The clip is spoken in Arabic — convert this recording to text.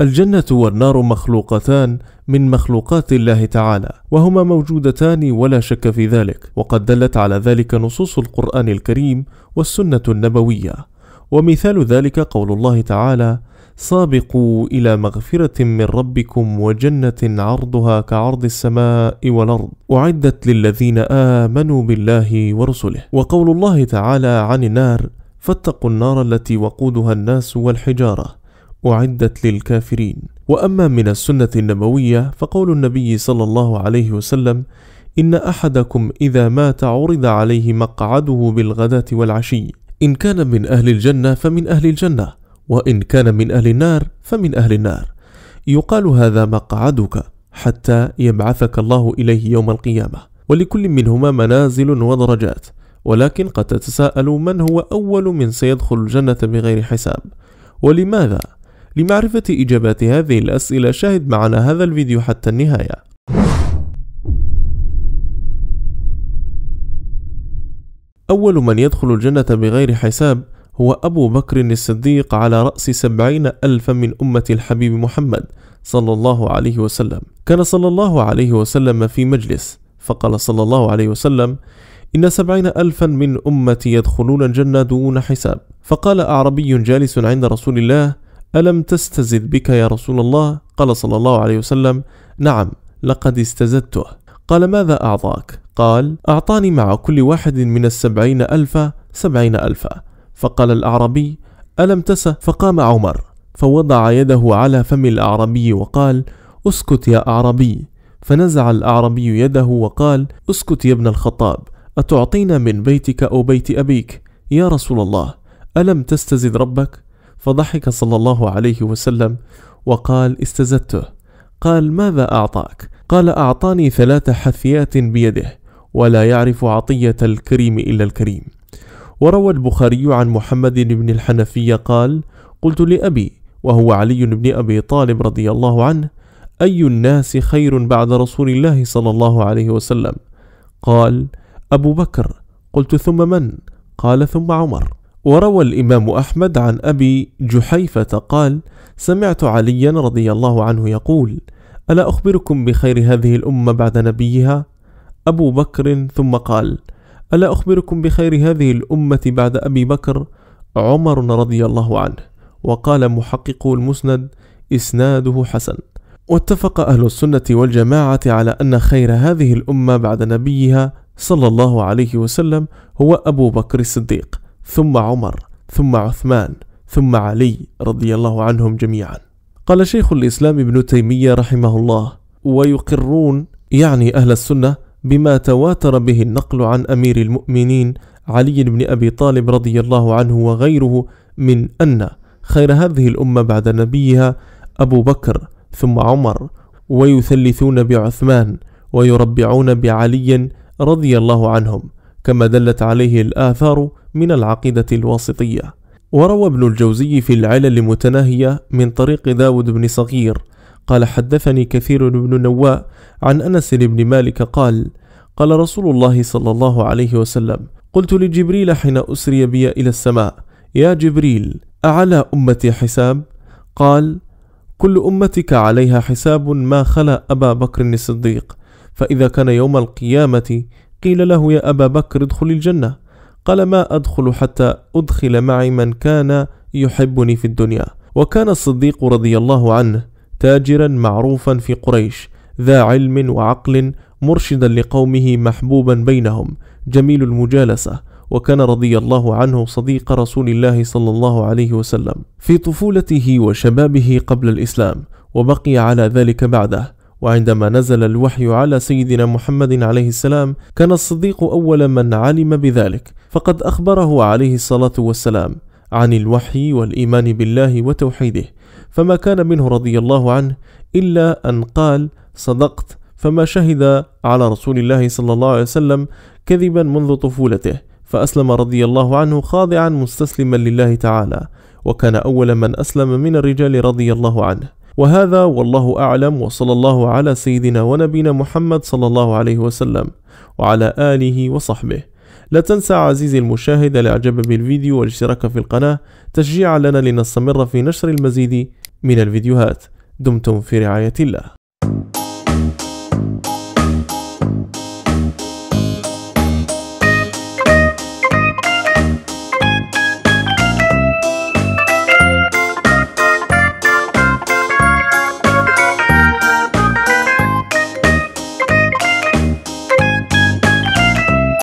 الجنة والنار مخلوقتان من مخلوقات الله تعالى، وهما موجودتان ولا شك في ذلك، وقد دلت على ذلك نصوص القرآن الكريم والسنة النبوية، ومثال ذلك قول الله تعالى: سابقوا إلى مغفرة من ربكم وجنة عرضها كعرض السماء والأرض أعدت للذين آمنوا بالله ورسله، وقول الله تعالى عن النار: فاتقوا النار التي وقودها الناس والحجارة أعدت للكافرين وأما من السنة النبوية فقول النبي صلى الله عليه وسلم إن أحدكم إذا مات عرض عليه مقعده بالغداة والعشي إن كان من أهل الجنة فمن أهل الجنة وإن كان من أهل النار فمن أهل النار يقال هذا مقعدك حتى يبعثك الله إليه يوم القيامة ولكل منهما منازل ودرجات ولكن قد تتساءل من هو أول من سيدخل الجنة بغير حساب ولماذا لمعرفة إجابات هذه الأسئلة شاهد معنا هذا الفيديو حتى النهاية أول من يدخل الجنة بغير حساب هو أبو بكر الصديق على رأس سبعين ألفا من أمة الحبيب محمد صلى الله عليه وسلم كان صلى الله عليه وسلم في مجلس فقال صلى الله عليه وسلم إن سبعين ألفا من أمتي يدخلون الجنة دون حساب فقال أعربي جالس عند رسول الله ألم تستزد بك يا رسول الله؟ قال صلى الله عليه وسلم: نعم لقد استزدته. قال ماذا أعطاك؟ قال: أعطاني مع كل واحد من السبعين ألفا سبعين ألفا. فقال الأعرابي: ألم تس؟ فقام عمر فوضع يده على فم الأعرابي وقال: اسكت يا أعرابي. فنزع الأعرابي يده وقال: اسكت يا ابن الخطاب، أتعطينا من بيتك أو بيت أبيك؟ يا رسول الله، ألم تستزد ربك؟ فضحك صلى الله عليه وسلم وقال استزدته قال ماذا أعطاك؟ قال أعطاني ثلاث حثيات بيده ولا يعرف عطية الكريم إلا الكريم وروى البخاري عن محمد بن الحنفية قال قلت لأبي وهو علي بن أبي طالب رضي الله عنه أي الناس خير بعد رسول الله صلى الله عليه وسلم قال أبو بكر قلت ثم من قال ثم عمر وروى الإمام أحمد عن أبي جحيفة قال: سمعت عليا رضي الله عنه يقول: ألا أخبركم بخير هذه الأمة بعد نبيها؟ أبو بكر ثم قال: ألا أخبركم بخير هذه الأمة بعد أبي بكر؟ عمر رضي الله عنه، وقال محقق المسند: إسناده حسن. واتفق أهل السنة والجماعة على أن خير هذه الأمة بعد نبيها صلى الله عليه وسلم هو أبو بكر الصديق. ثم عمر ثم عثمان ثم علي رضي الله عنهم جميعا قال شيخ الإسلام ابن تيمية رحمه الله ويقرون يعني أهل السنة بما تواتر به النقل عن أمير المؤمنين علي بن أبي طالب رضي الله عنه وغيره من أن خير هذه الأمة بعد نبيها أبو بكر ثم عمر ويثلثون بعثمان ويربعون بعلي رضي الله عنهم كما دلت عليه الآثار من العقيدة الواسطية وروى ابن الجوزي في العلل المتناهية من طريق داود بن صغير قال حدثني كثير بن نواء عن أنس بن مالك قال قال رسول الله صلى الله عليه وسلم قلت لجبريل حين أسري بي إلى السماء يا جبريل أعلى أمتي حساب؟ قال كل أمتك عليها حساب ما خلا أبا بكر الصديق فإذا كان يوم القيامة قيل له يا أبا بكر ادخل الجنة قال ما أدخل حتى أدخل معي من كان يحبني في الدنيا وكان الصديق رضي الله عنه تاجرا معروفا في قريش ذا علم وعقل مرشدا لقومه محبوبا بينهم جميل المجالسه وكان رضي الله عنه صديق رسول الله صلى الله عليه وسلم في طفولته وشبابه قبل الاسلام وبقي على ذلك بعده وعندما نزل الوحي على سيدنا محمد عليه السلام كان الصديق أول من علم بذلك فقد أخبره عليه الصلاة والسلام عن الوحي والإيمان بالله وتوحيده فما كان منه رضي الله عنه إلا أن قال صدقت فما شهد على رسول الله صلى الله عليه وسلم كذبا منذ طفولته فأسلم رضي الله عنه خاضعا مستسلما لله تعالى وكان أول من أسلم من الرجال رضي الله عنه وهذا والله أعلم وصلى الله على سيدنا ونبينا محمد صلى الله عليه وسلم وعلى آله وصحبه لا تنسى عزيزي المشاهد الاعجاب بالفيديو والاشتراك في القناة تشجيعا لنا لنستمر في نشر المزيد من الفيديوهات دمتم في رعاية الله